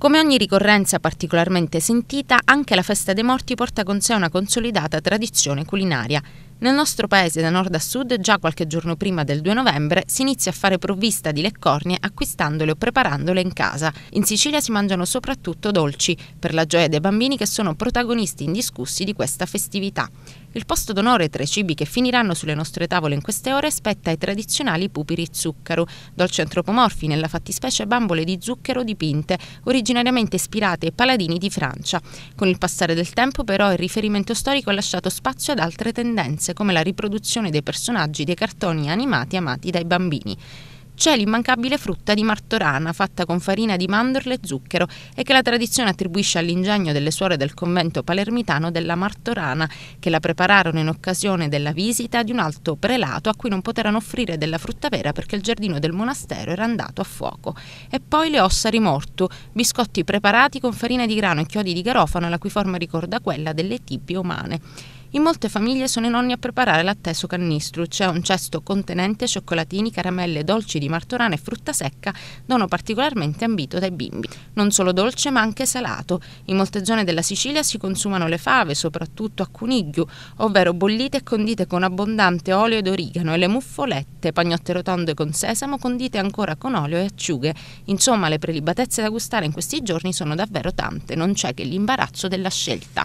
Come ogni ricorrenza particolarmente sentita, anche la festa dei morti porta con sé una consolidata tradizione culinaria. Nel nostro paese da nord a sud, già qualche giorno prima del 2 novembre, si inizia a fare provvista di leccornie acquistandole o preparandole in casa. In Sicilia si mangiano soprattutto dolci, per la gioia dei bambini che sono protagonisti indiscussi di questa festività. Il posto d'onore tra i cibi che finiranno sulle nostre tavole in queste ore spetta ai tradizionali pupiri zucchero, dolci antropomorfi, nella fattispecie bambole di zucchero dipinte, originariamente ispirate ai paladini di Francia. Con il passare del tempo però il riferimento storico ha lasciato spazio ad altre tendenze come la riproduzione dei personaggi dei cartoni animati amati dai bambini c'è l'immancabile frutta di martorana, fatta con farina di mandorle e zucchero, e che la tradizione attribuisce all'ingegno delle suore del convento palermitano della Martorana, che la prepararono in occasione della visita di un alto prelato a cui non poterono offrire della frutta vera perché il giardino del monastero era andato a fuoco. E poi le ossa rimortu, biscotti preparati con farina di grano e chiodi di garofano, la cui forma ricorda quella delle tibie umane. In molte famiglie sono i nonni a preparare l'atteso canistru, cioè un cesto contenente cioccolatini, caramelle, dolci di martorana e frutta secca, dono particolarmente ambito dai bimbi. Non solo dolce ma anche salato. In molte zone della Sicilia si consumano le fave, soprattutto a cunigliu, ovvero bollite e condite con abbondante olio ed origano e le muffolette, pagnotte rotonde con sesamo, condite ancora con olio e acciughe. Insomma, le prelibatezze da gustare in questi giorni sono davvero tante, non c'è che l'imbarazzo della scelta.